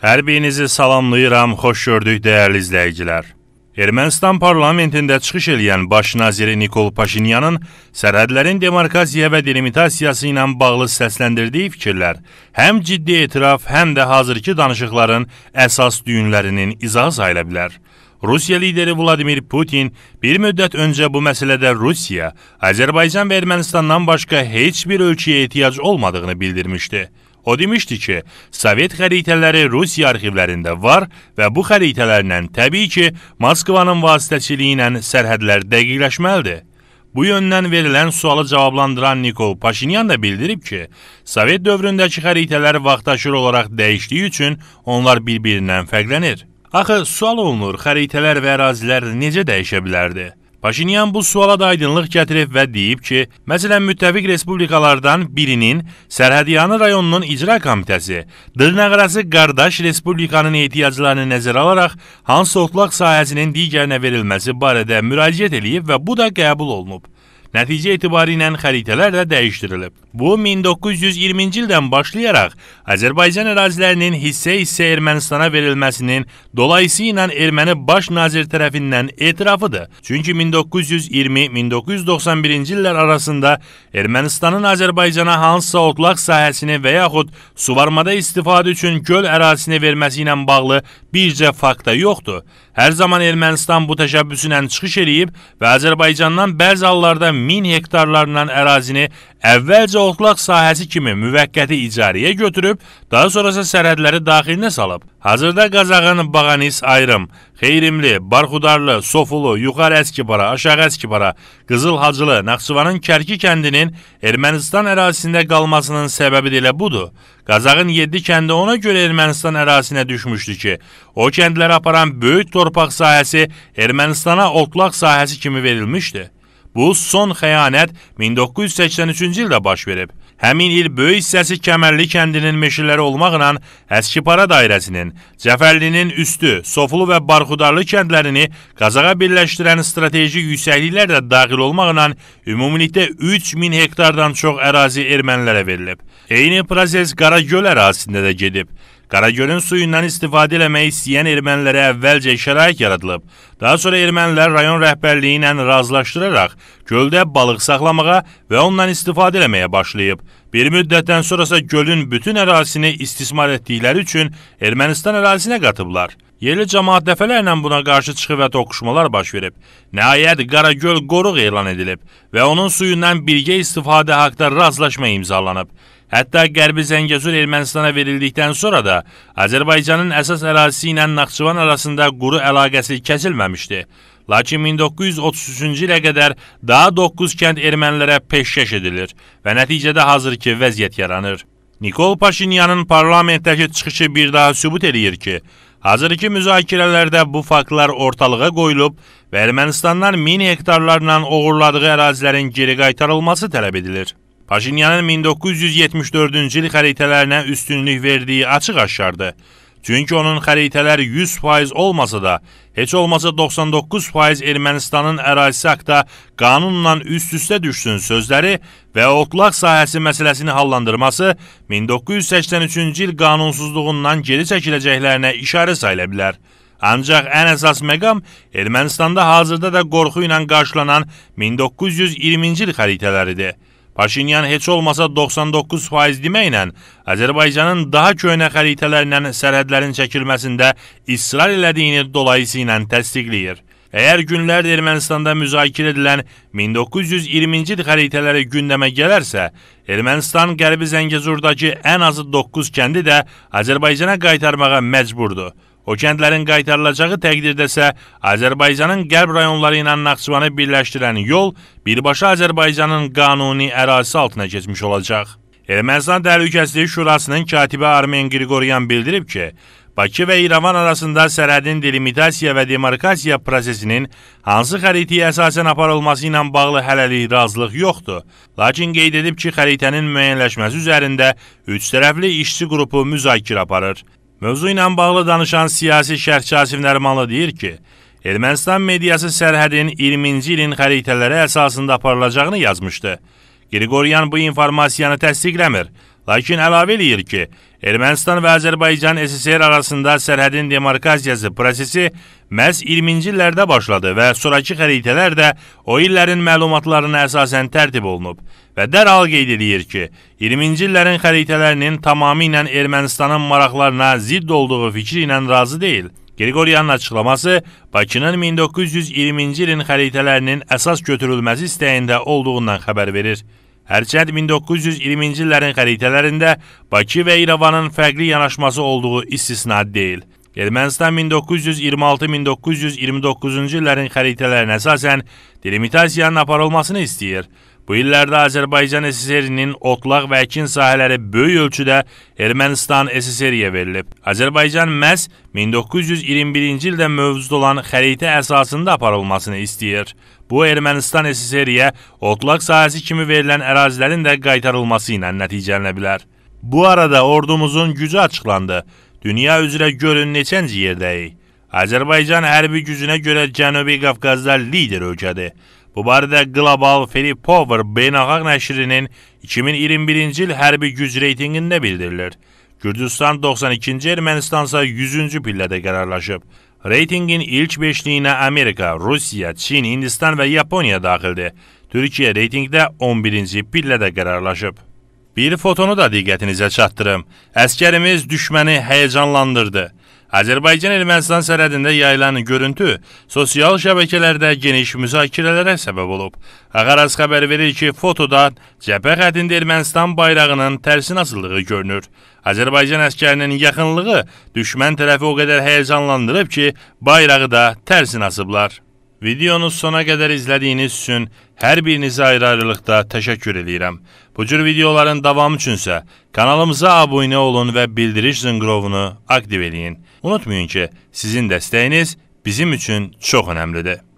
Hər birinizi salamlayıram, xoş gördük dəyərli izləyicilər. Ermənistan parlamentində çıxış eləyən baş naziri Nikol Paşinyanın sərhədlərin demarkasiya və delimitasiyası ilə bağlı səsləndirdiyi fikirlər həm ciddi etiraf, həm də hazırki danışıqların əsas düyünlərinin izahı sayıla bilər. Rusiya lideri Vladimir Putin bir müddət öncə bu məsələdə Rusiya, Azərbaycan və Ermənistandan başqa heç bir ölkəyə ehtiyac olmadığını bildirmişdi. O demişdi ki, Sovet xəritələri Rusiya arxivlərində var və bu xəritələrlə təbii ki, Moskvanın vasitəçiliyi ilə sərhədlər dəqiqləşməlidir. Bu yöndən verilən sualı cavablandıran Nikol Paşinyan da bildirib ki, Sovet dövründəki xəritələr vaxtaşır olaraq dəyişdiyi üçün onlar bir-birindən fərqlənir. Axı sual olunur, xəritələr və ərazilər necə dəyişə bilərdi? Paşinyan bu suala da aydınlıq gətirib və deyib ki, məsələn müttəfiq respublikalardan birinin Sərhədyanı rayonunun icra komitəsi dırnaqarası qardaş respublikanın ehtiyaclarını nəzərə alaraq hansı otlaq sahəsinin digərinə verilməsi barədə müraciət eləyib və bu da qəbul olunub. Nəticə etibarı ilə xəritələr də dəyişdirilib. Bu 1920-ci ildən başlayaraq Azərbaycan ərazilərinin hissə-hissə Ermənistana verilməsinin dolayısıyla erməni baş nazir tərəfindən etirafıdır. Çünki 1920-1991-ci illər arasında Ermənistanın Azərbaycana hansısa otlaq sahəsini və yaxud suvarmada istifadə üçün göl ərazisini verməsi ilə bağlı bircə fakt da yoxdur. Hər zaman Ermənistan bu təşəbbüslə çıxış eləyib və Azərbaycandan bəzi hallarda 1000 hektarlarla ərazini əvvəlcə otlaq sahəsi kimi müvəqqəti icariyə götürüb, daha sonrasa sərhədləri daxilinə salıb. Hazırda Qazağın Bağanis ayrım, Xeyrimli, Barxudarlı, Sofulu, Yuxarı Əskibara, Aşağı Əskibara, Qızıl Hacılı, Naxçıvanın Kərki kəndinin Ermənistan ərazisində qalmasının səbəbi də elə budur. Qazağın 7 kəndi ona görə Ermənistan ərazisinə düşmüşdü ki, o kəndlərə aparan böyük torpaq sahəsi Ermənistana otlaq sahəsi kimi verilmişdi. Bu son xəyanət 1983-cü ildə baş verib. Həmin il böyük hissəsi Kəmərli kəndinin meşələri olmaqla Əskipara dairəsinin, Cəfərlinin üstü, Soflu və Barxudarlı kəndlərini Qazağa birləşdirən strateji yüksəkliklər də daxil olmaqla ümumilikdə 3000 hektardan çox ərazi ermənilərə verilib. Eyni proses Qaragöl ərazisində də gedib. Qaragölün suyundan istifadə eləmək istəyən ermənilərə əvvəlcə şərait yaradılıb. Daha sonra ermənilər rayon rəhbərliyi ilə razılaşdıraraq göldə balıq saxlamağa və ondan istifadə eləməyə başlayıb. Bir müddətdən sonrasa gölün bütün ərazisini istismar etdikləri üçün Ermənistan ərazisinə qatıblar. Yerli cəmaət dəfələrlə buna qarşı çıxı və toqquşmalar baş verib. Nəhayət Qaragöl qoruq elan edilib və onun suyundan birgə istifadə haqda razılaşma imzalanıb. Hətta Qərbi Zəngəzur Ermənistana verildikdən sonra da Azərbaycanın əsas ərazisi ilə Naxçıvan arasında quru əlaqəsi kəsilməmişdi. Lakin 1933-cü ilə qədər daha 9 kənd ermənilərə peşkəş edilir və nəticədə hazır ki, vəziyyət yaranır. Nikol Paşinyanın parlamentdəki çıxışı bir daha sübut edir ki, Hazırki müzakirələrdə bu faktlar ortalığa qoyulub və Ermənistandan 1000 hektarlarla oğurladığı ərazilərin geri qaytarılması tələb edilir. Paşinyanın 1974-cü il xəritələrinə üstünlük verdiyi açıq-aşkardır. Çünki onun xəritələri 100% olmasa da, heç olmasa 99% Ermənistanın ərazisi haqda qanunla üst-üstə düşsün sözləri və otlaq sahəsi məsələsini hallandırması 1983-cü il qanunsuzluğundan geri çəkiləcəklərinə işarə sayıla bilər. Ancaq ən əsas məqam Ermənistanda hazırda da qorxu ilə qarşılanan 1920-ci il xəritələridir. Paşinyan heç olmasa 99% deməklə Azərbaycanın daha köhnə xəritələrlə sərhədlərin çəkilməsində israr elədiyini dolayısıyla təsdiqləyir. Əgər günlərdə Ermənistanda müzakirə edilən 1920-ci il xəritələri gündəmə gələrsə, Ermənistan Qərbi Zəngəzurdakı ən azı 9 kəndi də Azərbaycana qaytarmağa məcburdur. O kəndlərin qaytarılacağı təqdirdəsə Azərbaycanın qərb rayonları ilə Naxçıvanı birləşdirən yol birbaşa Azərbaycanın qanuni ərazisi altına keçmiş olacaq. Ermənistan Təhlükəsizlik Şurasının katibi Armen Qriqoryan bildirib ki, Bakı və İrəvan arasında sərhədin delimitasiya və demarkasiya prosesinin hansı xəritəyə əsasən aparılması ilə bağlı hələlik razılıq yoxdur. Lakin qeyd edib ki, xəritənin müəyyənləşməsi üzərində üç tərəfli işçi qrupu müzakirə aparır. Mövzu ilə bağlı danışan siyasi şərhçi Asif Nərmanlı deyir ki, Ermənistan mediası sərhədin 20-ci ilin xəritələri əsasında aparılacağını yazmışdı. Qriqoryan bu informasiyanı təsdiqləmir. Lakin əlavə eləyir ki, Ermənistan və Azərbaycan SSR arasında sərhədin demarkasiyası prosesi məhz 20-ci illərdə başladı və sonrakı xəritələr də o illərin məlumatlarına əsasən tərtib olunub və dərhal qeyd edir ki, 20-ci illərin xəritələrinin tamamilə Ermənistanın maraqlarına zidd olduğu fikri ilə razı deyil. Qriqoryanın açıqlaması Bakının 1920-ci ilin xəritələrinin əsas götürülməsi istəyində olduğundan xəbər verir. Hərçənd 1920-ci illərin xəritələrində Bakı və İrəvanın fərqli yanaşması olduğu istisna deyil. Ermənistan 1926-1929-cu illərin xəritələrinə əsasən delimitasiyanın aparılmasını istəyir. Bu illərdə Azərbaycan SSR-nin otlaq və əkin sahələri böyük ölçüdə Ermənistan SSR-yə verilib. Azərbaycan məhz 1921-ci ildə mövcud olan xəritə əsasında aparılmasını istəyir. Bu Ermənistan SSR-yə otlaq sahəsi kimi verilən ərazilərin də qaytarılması ilə nəticələnə bilər. Bu arada ordumuzun gücü açıqlandı. Dünya üzrə görün neçənci yerdəyik. Azərbaycan hərbi gücünə görə Cənubi Qafqazda lider ölkədir. Bu barədə Global Free Power beynəlxalq nəşrinin 2021-ci il hərbi güc reytinqində bildirilir. Gürcüstan 92-ci, Ermənistan isə 100-cü pillədə qərarlaşıb. Reytinqin ilk beşliyinə Amerika, Rusiya, Çin, Hindistan və Yaponiya daxildir. Türkiyə reytinqdə 11-ci pillədə qərarlaşıb. Bir fotonu da diqqətinizə çatdırım. Əskərimiz düşməni həyəcanlandırdı. Azərbaycan-Ermənistan sərhədində yayılan görüntü sosial şəbəkələrdə geniş müzakirələrə səbəb olub. Ağaraz xəbər verir ki, fotoda cəbhə xəttində Ermənistan bayrağının tərsinə asıldığı görünür. Azərbaycan əskərinin yaxınlığı düşmən tərəfi o qədər həyəcanlandırıb ki, bayrağı da tərsinə asıblar. Videonuz sona qədər izlədiyiniz üçün hər birinizə ayrı-ayrılıqda təşəkkür edirəm. Bu cür videoların davamı üçünsə kanalımıza abunə olun və bildiriş zınqrovunu aktiv eləyin. Unutmayın ki, sizin dəstəyiniz bizim üçün çox önəmlidir.